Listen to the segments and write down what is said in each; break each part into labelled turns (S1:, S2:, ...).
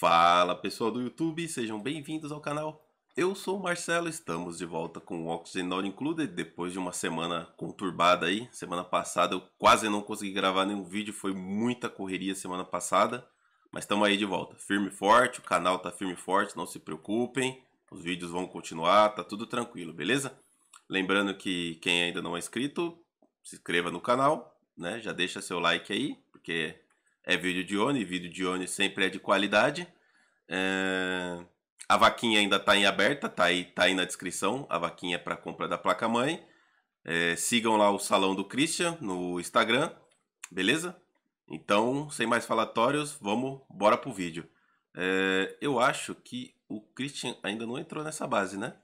S1: Fala pessoal do YouTube, sejam bem-vindos ao canal. Eu sou o Marcelo, estamos de volta com o Oxygen Not Included depois de uma semana conturbada aí. Semana passada eu quase não consegui gravar nenhum vídeo, foi muita correria semana passada, mas estamos aí de volta. Firme e forte, o canal tá firme e forte, não se preocupem. Os vídeos vão continuar, tá tudo tranquilo, beleza? Lembrando que quem ainda não é inscrito, se inscreva no canal, né? Já deixa seu like aí, porque é vídeo de ONI, vídeo de ONI sempre é de qualidade. É... A vaquinha ainda está em aberta, tá aí, tá aí na descrição, a vaquinha é para compra da placa-mãe. É, sigam lá o Salão do Christian no Instagram, beleza? Então, sem mais falatórios, vamos, bora pro vídeo. É, eu acho que o Christian ainda não entrou nessa base, né?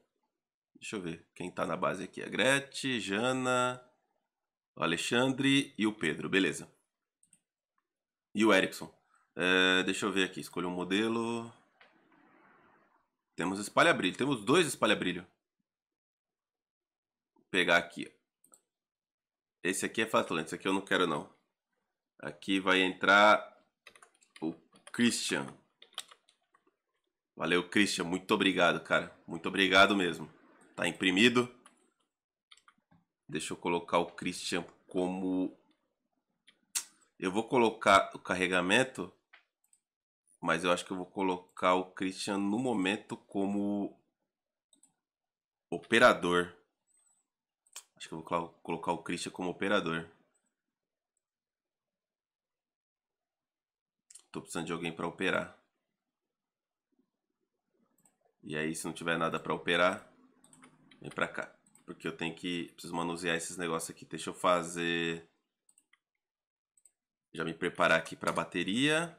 S1: Deixa eu ver quem tá na base aqui. A é Gretchen, Jana, o Alexandre e o Pedro, beleza. E o Ericsson. É, deixa eu ver aqui, escolha um modelo. Temos espalha-brilho, temos dois espalha-brilho. Vou pegar aqui. Esse aqui é flatulento, esse aqui eu não quero não. Aqui vai entrar o Christian. Valeu, Christian. Muito obrigado, cara. Muito obrigado mesmo. Tá imprimido. Deixa eu colocar o Christian como eu vou colocar o carregamento, mas eu acho que eu vou colocar o Christian no momento como operador. Acho que eu vou colocar o Christian como operador. Tô precisando de alguém para operar. E aí, se não tiver nada para operar, vem para cá. Porque eu tenho que... Preciso manusear esses negócios aqui. Deixa eu fazer já me preparar aqui para a bateria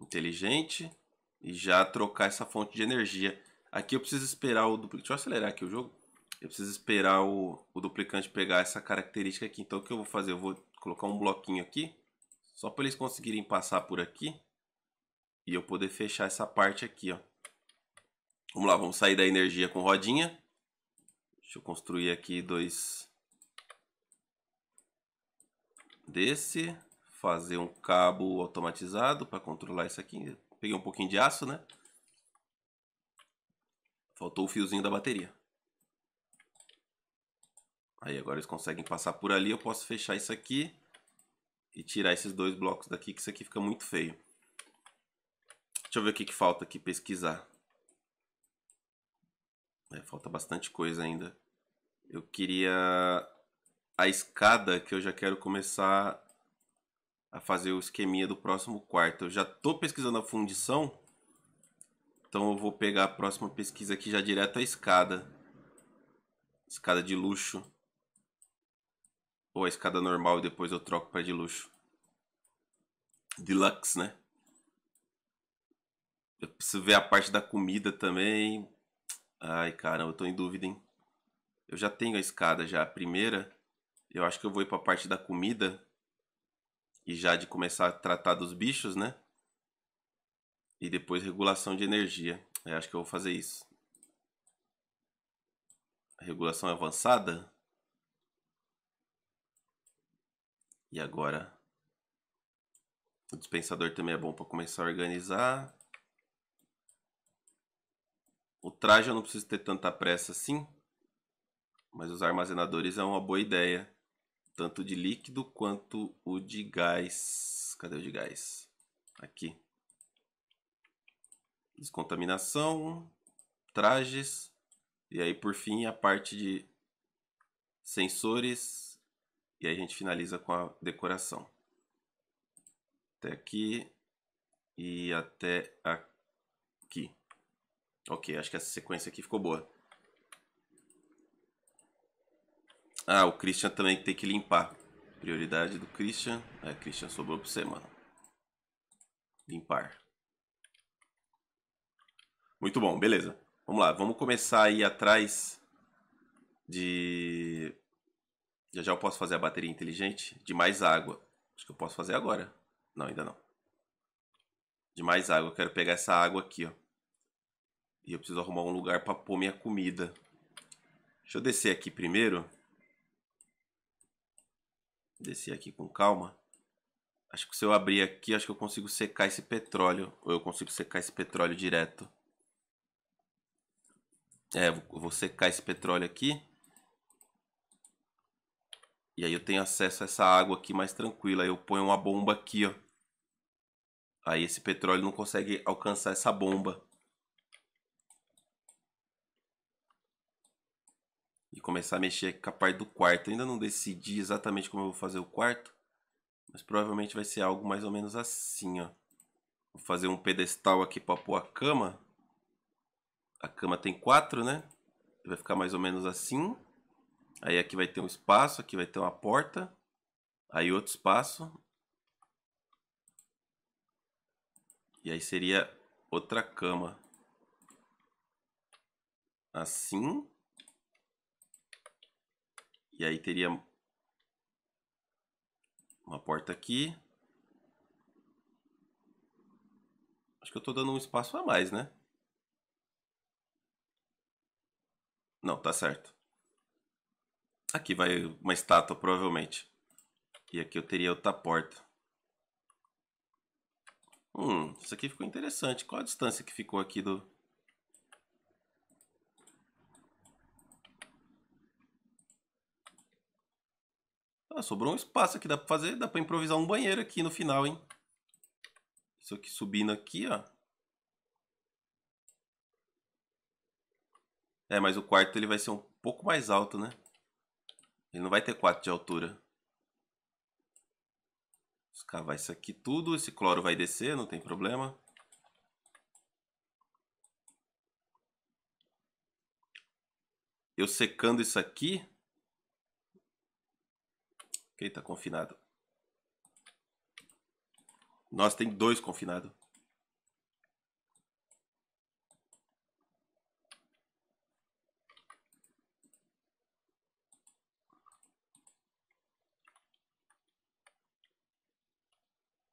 S1: inteligente e já trocar essa fonte de energia. Aqui eu preciso esperar o duplicante. Deixa eu acelerar aqui o jogo. Eu preciso esperar o, o duplicante pegar essa característica aqui. Então o que eu vou fazer? Eu vou colocar um bloquinho aqui. Só para eles conseguirem passar por aqui. E eu poder fechar essa parte aqui. Ó. Vamos lá, vamos sair da energia com rodinha. Deixa eu construir aqui dois... Desse fazer um cabo automatizado para controlar isso aqui. Peguei um pouquinho de aço, né? Faltou o fiozinho da bateria. Aí agora eles conseguem passar por ali, eu posso fechar isso aqui e tirar esses dois blocos daqui, que isso aqui fica muito feio. Deixa eu ver o que, que falta aqui pesquisar. É, falta bastante coisa ainda. Eu queria a escada que eu já quero começar a fazer o esqueminha do próximo quarto. Eu já estou pesquisando a fundição, então eu vou pegar a próxima pesquisa aqui já direto à escada. Escada de luxo. Ou a escada normal e depois eu troco para de luxo. Deluxe, né? Eu preciso ver a parte da comida também. Ai, caramba, eu estou em dúvida, hein? Eu já tenho a escada já, a primeira. Eu acho que eu vou ir para a parte da comida e já de começar a tratar dos bichos, né? E depois regulação de energia. Eu é, acho que eu vou fazer isso. Regulação avançada. E agora? O dispensador também é bom para começar a organizar. O traje eu não preciso ter tanta pressa assim. Mas os armazenadores é uma boa ideia tanto de líquido quanto o de gás. Cadê o de gás? Aqui. Descontaminação, trajes, e aí por fim a parte de sensores, e aí a gente finaliza com a decoração. Até aqui e até aqui. Ok, acho que essa sequência aqui ficou boa. Ah, o Christian também tem que limpar. Prioridade do Christian. É, Christian, sobrou pra você, mano. Limpar. Muito bom, beleza. Vamos lá, vamos começar aí atrás de... Já já eu posso fazer a bateria inteligente de mais água. Acho que eu posso fazer agora. Não, ainda não. De mais água. Eu quero pegar essa água aqui, ó. E eu preciso arrumar um lugar para pôr minha comida. Deixa eu descer aqui primeiro descer aqui com calma. Acho que se eu abrir aqui, acho que eu consigo secar esse petróleo. Ou eu consigo secar esse petróleo direto. É, eu vou secar esse petróleo aqui. E aí eu tenho acesso a essa água aqui mais tranquila. Aí eu ponho uma bomba aqui, ó. Aí esse petróleo não consegue alcançar essa bomba. e começar a mexer com a parte do quarto. Eu ainda não decidi exatamente como eu vou fazer o quarto, mas provavelmente vai ser algo mais ou menos assim, ó. Vou fazer um pedestal aqui para pôr a cama. A cama tem quatro, né? Vai ficar mais ou menos assim. Aí aqui vai ter um espaço, aqui vai ter uma porta. Aí outro espaço. E aí seria outra cama. Assim. E aí teria uma porta aqui. Acho que eu estou dando um espaço a mais, né? Não, tá certo. Aqui vai uma estátua, provavelmente. E aqui eu teria outra porta. Hum, isso aqui ficou interessante. Qual a distância que ficou aqui do, Ah, sobrou um espaço aqui, dá pra fazer, dá pra improvisar um banheiro aqui no final, hein? Isso aqui subindo aqui, ó. É, mas o quarto ele vai ser um pouco mais alto, né? Ele não vai ter 4 de altura. Escavar isso aqui tudo, esse cloro vai descer, não tem problema. Eu secando isso aqui, tá confinado. Nós tem dois confinados.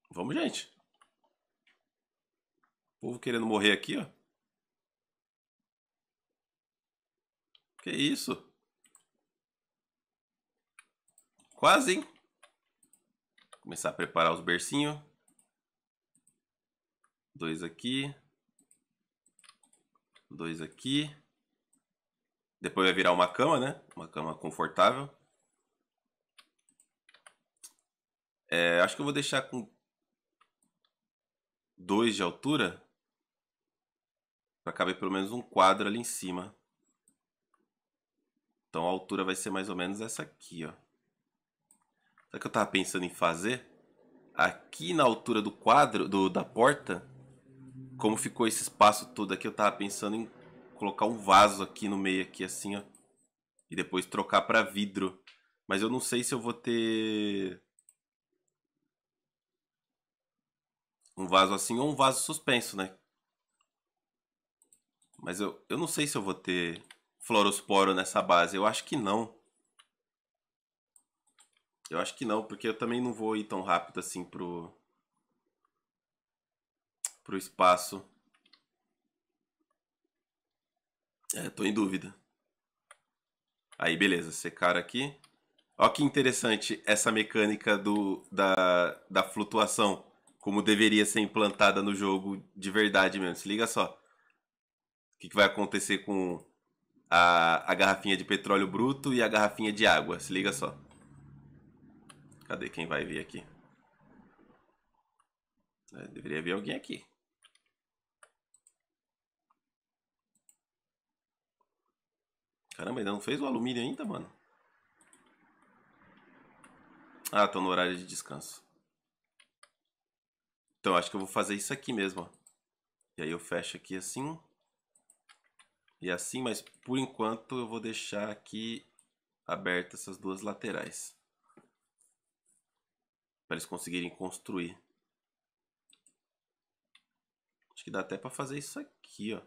S1: Vamos, gente. O povo querendo morrer aqui, ó. Que isso? Quase, hein? Começar a preparar os bercinhos. Dois aqui. Dois aqui. Depois vai virar uma cama, né? Uma cama confortável. É, acho que eu vou deixar com dois de altura. Para caber pelo menos um quadro ali em cima. Então a altura vai ser mais ou menos essa aqui, ó. Sabe o que eu tava pensando em fazer? Aqui na altura do quadro, do, da porta, como ficou esse espaço todo aqui, eu tava pensando em colocar um vaso aqui no meio, aqui assim, ó. E depois trocar para vidro. Mas eu não sei se eu vou ter... Um vaso assim ou um vaso suspenso, né? Mas eu, eu não sei se eu vou ter fluorosporo nessa base. Eu acho que não. Eu acho que não, porque eu também não vou ir tão rápido assim pro. pro espaço. É, tô em dúvida. Aí, beleza, secar aqui. Ó que interessante essa mecânica do, da, da flutuação, como deveria ser implantada no jogo de verdade mesmo. Se liga só. O que, que vai acontecer com a, a garrafinha de petróleo bruto e a garrafinha de água? Se liga só. Cadê quem vai vir aqui? É, deveria vir alguém aqui. Caramba, ainda não fez o alumínio ainda, mano. Ah, tô no horário de descanso. Então, acho que eu vou fazer isso aqui mesmo, ó. E aí eu fecho aqui assim. E assim, mas por enquanto eu vou deixar aqui abertas essas duas laterais para eles conseguirem construir. Acho que dá até para fazer isso aqui, ó.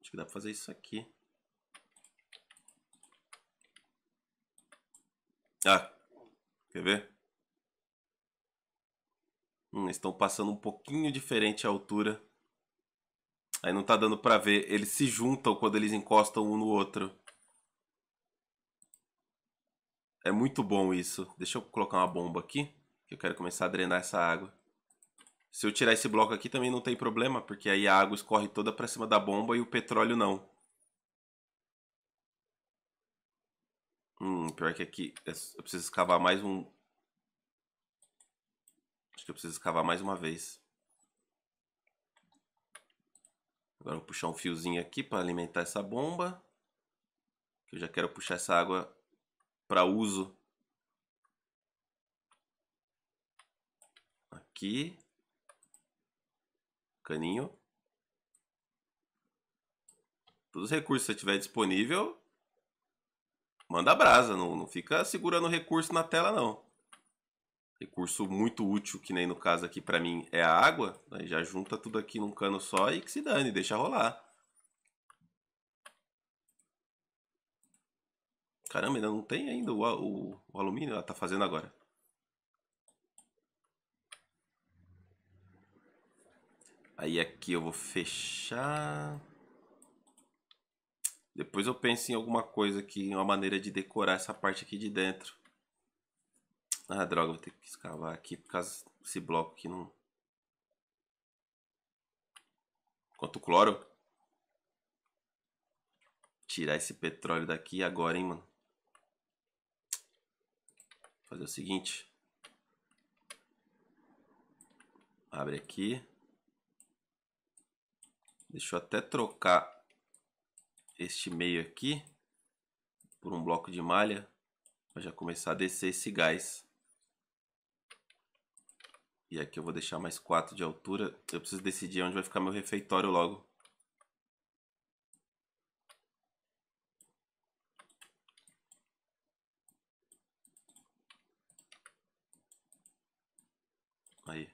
S1: Acho que dá para fazer isso aqui. Ah, quer ver? Hum, estão passando um pouquinho diferente a altura Aí não tá dando pra ver. Eles se juntam quando eles encostam um no outro. É muito bom isso. Deixa eu colocar uma bomba aqui. Que eu quero começar a drenar essa água. Se eu tirar esse bloco aqui também não tem problema. Porque aí a água escorre toda pra cima da bomba e o petróleo não. Hum, pior que aqui eu preciso escavar mais um... Acho que eu preciso escavar mais uma vez. Agora vou puxar um fiozinho aqui para alimentar essa bomba. Que eu já quero puxar essa água para uso. Aqui. Caninho. Todos os recursos que você tiver disponível, manda brasa. Não, não fica segurando o recurso na tela, não. Recurso muito útil, que nem no caso aqui para mim é a água. Aí já junta tudo aqui num cano só e que se dane, deixa rolar. Caramba, ainda não tem ainda o, o, o alumínio? Ela tá fazendo agora. Aí aqui eu vou fechar. Depois eu penso em alguma coisa aqui, uma maneira de decorar essa parte aqui de dentro. Ah, droga, vou ter que escavar aqui por causa desse bloco aqui não. Quanto cloro? Tirar esse petróleo daqui agora, hein, mano. Fazer o seguinte. Abre aqui. Deixa eu até trocar este meio aqui por um bloco de malha Pra já começar a descer esse gás. E aqui eu vou deixar mais 4 de altura. Eu preciso decidir onde vai ficar meu refeitório logo. Aí.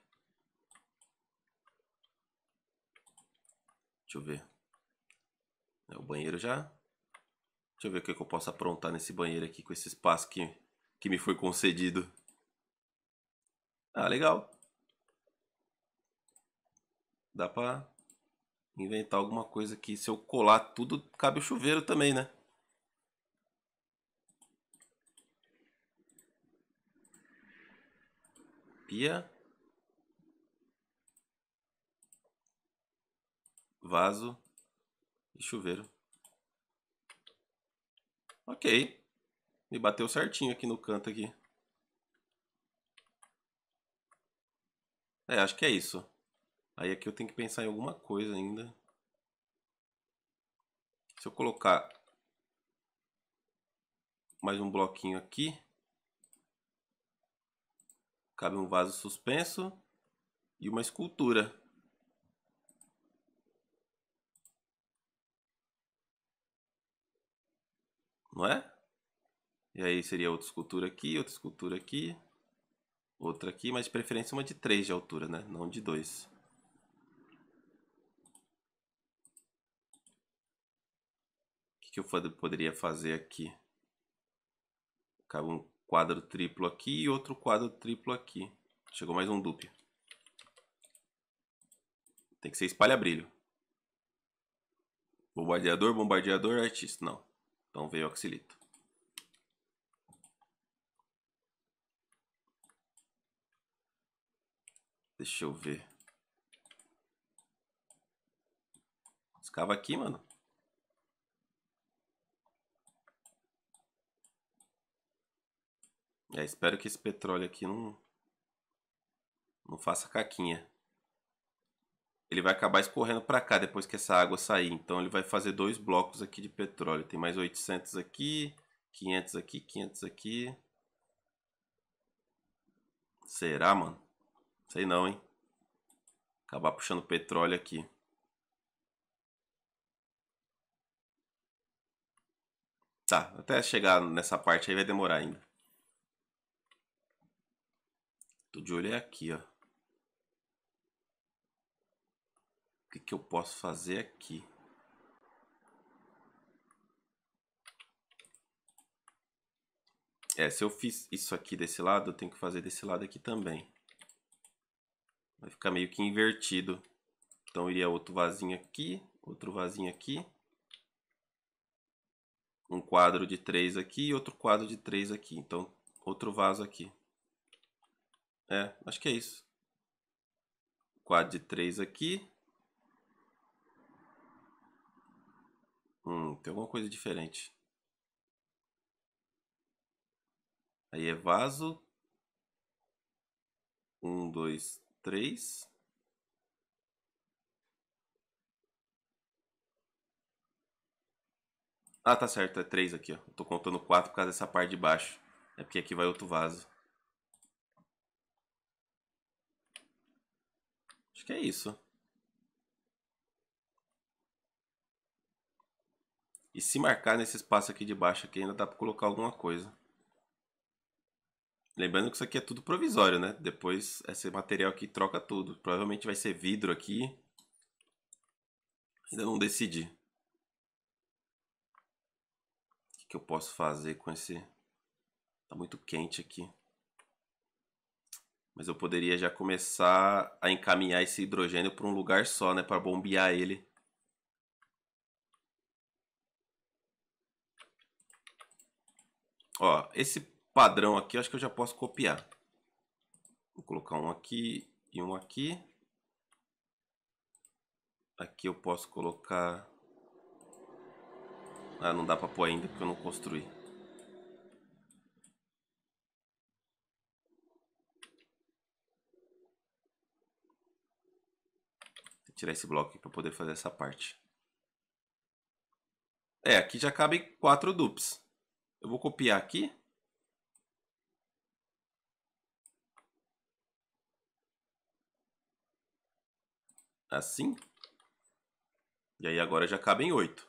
S1: Deixa eu ver. É o banheiro já. Deixa eu ver o que é eu posso aprontar nesse banheiro aqui com esse espaço que, que me foi concedido. Ah, legal. Dá pra inventar alguma coisa que se eu colar tudo, cabe o chuveiro também, né? Pia. Vaso. E chuveiro. Ok. Me bateu certinho aqui no canto aqui. É, acho que é isso. Aí aqui eu tenho que pensar em alguma coisa ainda. Se eu colocar mais um bloquinho aqui. Cabe um vaso suspenso e uma escultura. Não é? E aí seria outra escultura aqui, outra escultura aqui, outra aqui, mas de preferência uma de 3 de altura, né? Não de 2. que eu poderia fazer aqui? Cabe um quadro triplo aqui e outro quadro triplo aqui. Chegou mais um dupe. Tem que ser espalha-brilho. Bombardeador, bombardeador, artista. Não. Então veio oxilito. Deixa eu ver. Escava aqui, mano. É, espero que esse petróleo aqui não, não faça caquinha. Ele vai acabar escorrendo para cá depois que essa água sair. Então ele vai fazer dois blocos aqui de petróleo. Tem mais 800 aqui, 500 aqui, 500 aqui. Será, mano? Sei não, hein? Acabar puxando petróleo aqui. Tá, até chegar nessa parte aí vai demorar ainda. Tô de olho é aqui, ó. O que, que eu posso fazer aqui? É, se eu fiz isso aqui desse lado, eu tenho que fazer desse lado aqui também. Vai ficar meio que invertido. Então iria outro vasinho aqui, outro vasinho aqui. Um quadro de 3 aqui e outro quadro de 3 aqui. Então, outro vaso aqui. É, acho que é isso. Quad de 3 aqui. Hum, tem alguma coisa diferente. Aí é vaso. Um, dois, três. Ah, tá certo, é três aqui, ó. Eu tô contando quatro por causa dessa parte de baixo. É porque aqui vai outro vaso. Acho que é isso. E se marcar nesse espaço aqui de baixo aqui, ainda dá para colocar alguma coisa. Lembrando que isso aqui é tudo provisório, né? Depois esse material aqui troca tudo. Provavelmente vai ser vidro aqui. Ainda não decidi. O que, que eu posso fazer com esse... Tá muito quente aqui. Mas eu poderia já começar a encaminhar esse hidrogênio para um lugar só, né? Para bombear ele. Ó, esse padrão aqui eu acho que eu já posso copiar. Vou colocar um aqui e um aqui. Aqui eu posso colocar... Ah, não dá para pôr ainda porque eu não construí. tirar esse bloco aqui para poder fazer essa parte. É, aqui já cabem quatro dupes. Eu vou copiar aqui. Assim. E aí agora já cabem oito.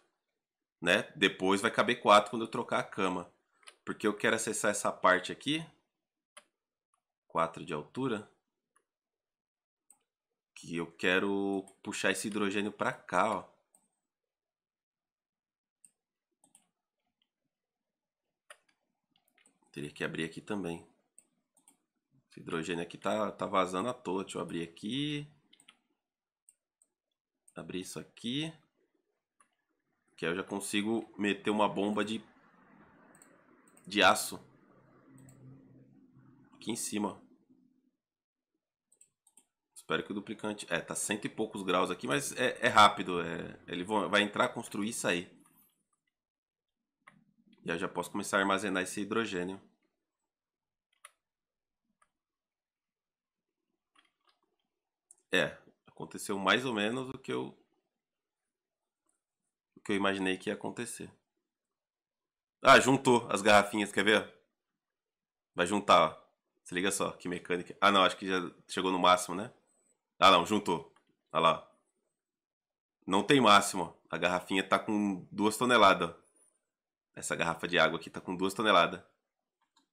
S1: Né? Depois vai caber quatro quando eu trocar a cama. Porque eu quero acessar essa parte aqui. 4 de altura aqui. Eu quero puxar esse hidrogênio para cá, ó. Teria que abrir aqui também. Esse hidrogênio aqui tá, tá vazando à toa. Deixa eu abrir aqui. Abrir isso aqui. Que aí eu já consigo meter uma bomba de, de aço. Aqui em cima, ó. Espero que o duplicante. É, tá cento e poucos graus aqui, mas é, é rápido. É... Ele vai entrar, construir e sair. E eu já posso começar a armazenar esse hidrogênio. É, aconteceu mais ou menos o que eu o que eu imaginei que ia acontecer. Ah, juntou as garrafinhas, quer ver? Vai juntar, ó. Se liga só, que mecânica. Ah, não, acho que já chegou no máximo, né? Ah não, juntou. Olha lá. Não tem máximo. A garrafinha tá com duas toneladas. Essa garrafa de água aqui tá com duas toneladas.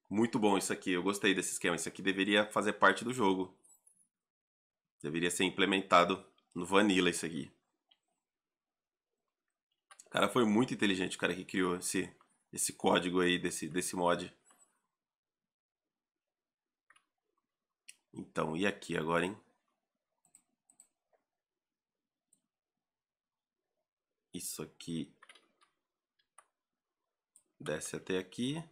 S1: Muito bom isso aqui. Eu gostei desse esquema. Isso aqui deveria fazer parte do jogo. Deveria ser implementado no Vanilla isso aqui. O cara foi muito inteligente, o cara que criou esse, esse código aí desse, desse mod. Então, e aqui agora, hein? isso aqui desce até aqui.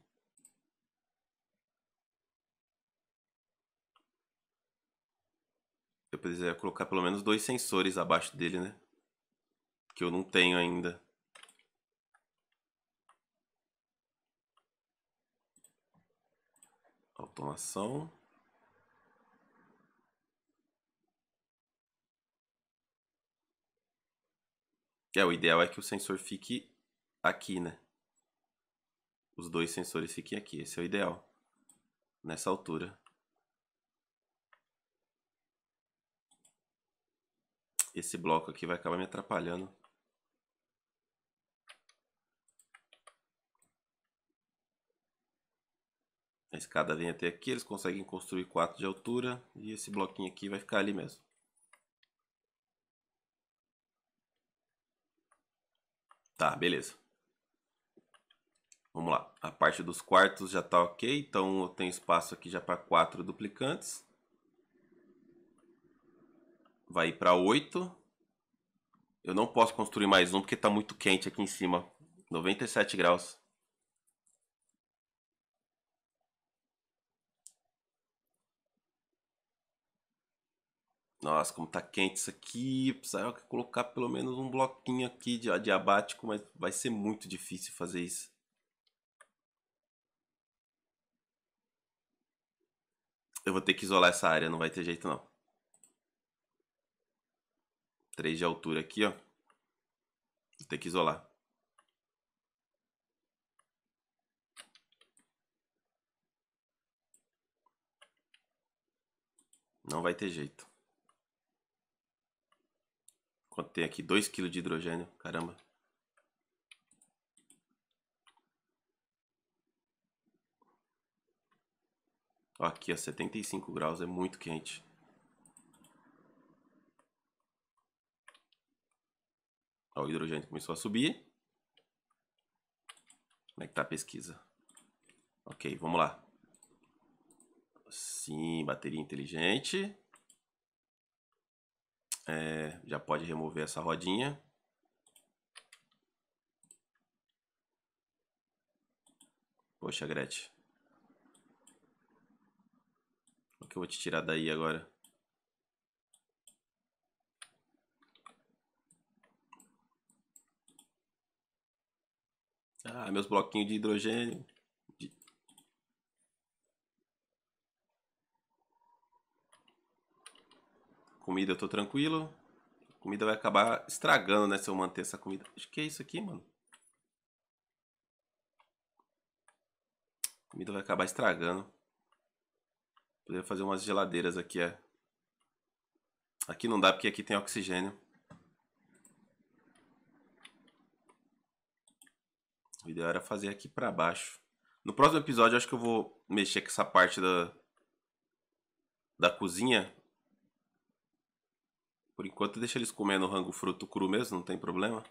S1: Eu precisaria colocar pelo menos dois sensores abaixo dele, né? Que eu não tenho ainda. Automação. É, o ideal é que o sensor fique aqui, né? Os dois sensores fiquem aqui, esse é o ideal. Nessa altura. Esse bloco aqui vai acabar me atrapalhando. A escada vem até aqui, eles conseguem construir 4 de altura e esse bloquinho aqui vai ficar ali mesmo. Tá, beleza. Vamos lá. A parte dos quartos já está ok. Então eu tenho espaço aqui já para quatro duplicantes. Vai para oito. Eu não posso construir mais um porque está muito quente aqui em cima. 97 graus. Nossa, como tá quente isso aqui. Precisava colocar pelo menos um bloquinho aqui de adiabático, mas vai ser muito difícil fazer isso. Eu vou ter que isolar essa área, não vai ter jeito não. 3 de altura aqui, ó. Vou ter que isolar. Não vai ter jeito. Contei aqui 2 kg de hidrogênio, caramba. Aqui a 75 graus é muito quente. o hidrogênio começou a subir. Como é que tá a pesquisa? Ok, vamos lá. Sim, bateria inteligente. É, já pode remover essa rodinha. Poxa, Gretchen. O que eu vou te tirar daí agora? Ah, meus bloquinhos de hidrogênio. comida eu tô tranquilo. A comida vai acabar estragando, né, se eu manter essa comida. Acho que é isso aqui, mano. A comida vai acabar estragando. Poderia fazer umas geladeiras aqui, é. Aqui não dá porque aqui tem oxigênio. O ideal era fazer aqui pra baixo. No próximo episódio, acho que eu vou mexer com essa parte da, da cozinha. Por enquanto deixa eles comendo rango fruto cru mesmo, não tem problema.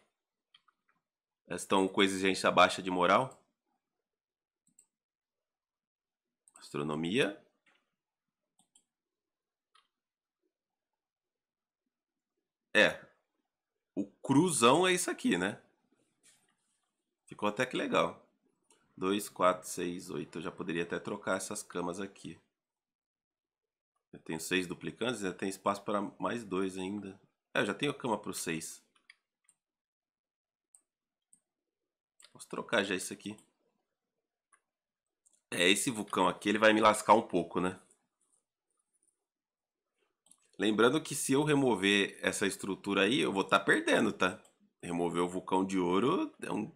S1: Elas estão com exigência baixa de moral. Astronomia. É. O cruzão é isso aqui, né? Ficou até que legal. 2, 4, 6, 8. Eu já poderia até trocar essas camas aqui. Eu tenho seis duplicantes, já tem espaço para mais dois ainda. É, eu já tenho cama para os seis. Posso trocar já isso aqui. É, esse vulcão aqui ele vai me lascar um pouco, né? Lembrando que se eu remover essa estrutura aí, eu vou estar tá perdendo, tá? Remover o vulcão de ouro é um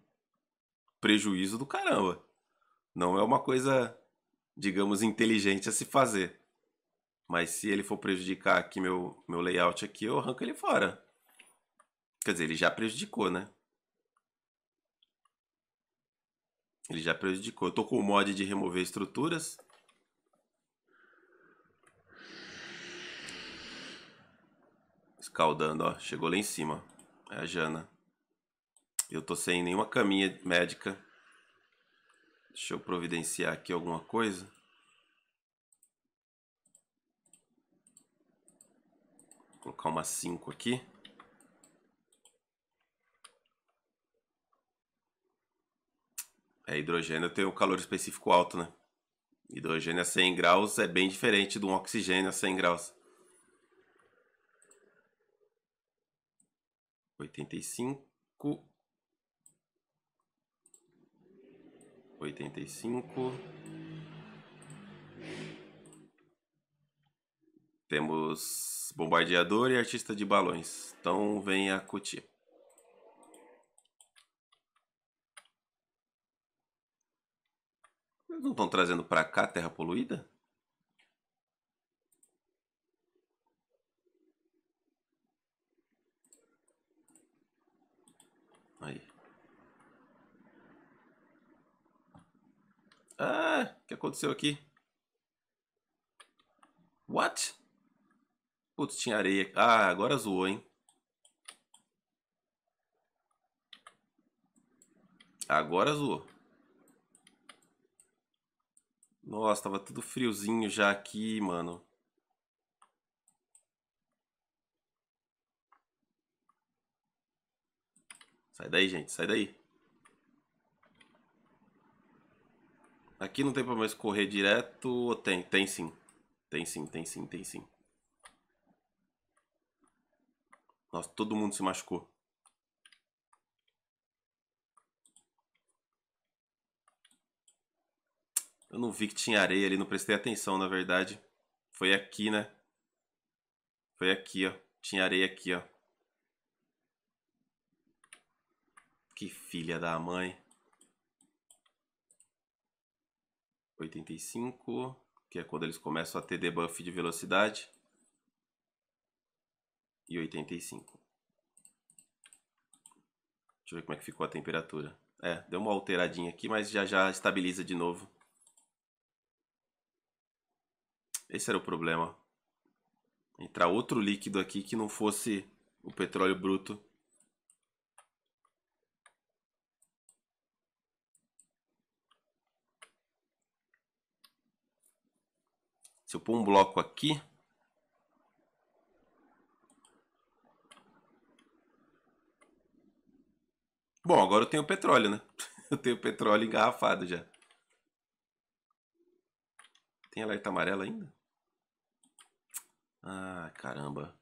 S1: prejuízo do caramba. Não é uma coisa, digamos, inteligente a se fazer. Mas se ele for prejudicar aqui meu, meu layout aqui, eu arranco ele fora. Quer dizer, ele já prejudicou, né? Ele já prejudicou. Eu tô com o mod de remover estruturas. Escaldando, ó. Chegou lá em cima. É a Jana. Eu tô sem nenhuma caminha médica. Deixa eu providenciar aqui alguma coisa. colocar uma 5 aqui. É, hidrogênio tem um calor específico alto, né? Hidrogênio a 100 graus é bem diferente de um oxigênio a 100 graus. 85. 85. Temos bombardeador e artista de balões. Então venha curtir. Eles não estão trazendo para cá terra poluída? Aí. Ah, o que aconteceu aqui? What? Putz, tinha areia. Ah, agora zoou, hein? Agora zoou. Nossa, tava tudo friozinho já aqui, mano. Sai daí, gente, sai daí. Aqui não tem pra mais correr direto tem? Tem sim. Tem sim, tem sim, tem sim. Nossa, todo mundo se machucou. Eu não vi que tinha areia ali, não prestei atenção, na verdade. Foi aqui, né? Foi aqui, ó. Tinha areia aqui, ó. Que filha da mãe. 85, que é quando eles começam a ter debuff de velocidade e 85. Deixa eu ver como é que ficou a temperatura. É, deu uma alteradinha aqui, mas já já estabiliza de novo. Esse era o problema. Entrar outro líquido aqui que não fosse o petróleo bruto. Se eu pôr um bloco aqui, Bom, agora eu tenho petróleo, né? Eu tenho petróleo engarrafado já. Tem alerta amarela ainda? Ah, caramba.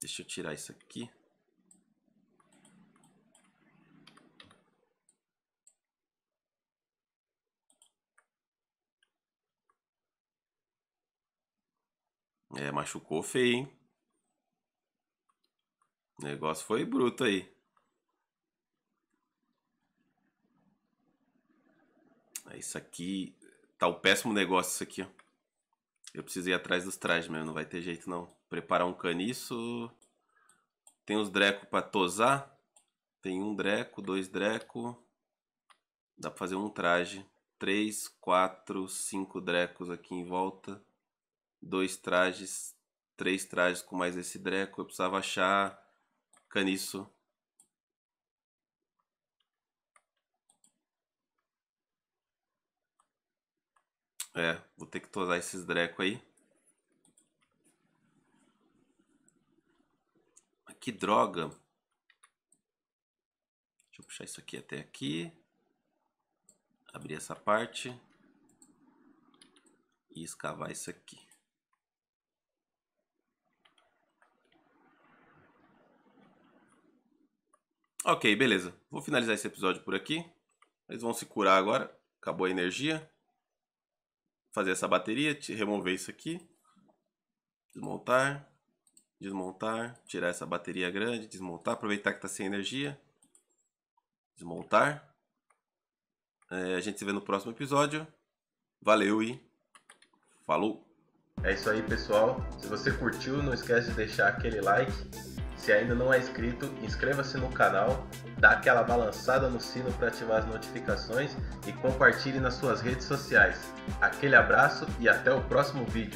S1: Deixa eu tirar isso aqui. É, machucou feio, hein? O negócio foi bruto aí. É, isso aqui. Tá um péssimo negócio isso aqui, ó. Eu preciso ir atrás dos trajes mesmo, não vai ter jeito não. Preparar um caniço. Tem uns dreco para tosar. Tem um dreco, dois dreco. Dá para fazer um traje. Três, quatro, cinco drecos aqui em volta. Dois trajes. Três trajes com mais esse dreco. Eu precisava achar caniço É, vou ter que tosar esses dreco aí. Que droga. Deixa eu puxar isso aqui até aqui. Abrir essa parte. E escavar isso aqui. Ok, beleza. Vou finalizar esse episódio por aqui. Eles vão se curar agora. Acabou a energia fazer essa bateria, remover isso aqui, desmontar, desmontar, tirar essa bateria grande, desmontar, aproveitar que está sem energia, desmontar. É, a gente se vê no próximo episódio. Valeu e falou! É isso aí, pessoal. Se você curtiu, não esquece de deixar aquele like se ainda não é inscrito, inscreva-se no canal, dá aquela balançada no sino para ativar as notificações e compartilhe nas suas redes sociais. Aquele abraço e até o próximo vídeo.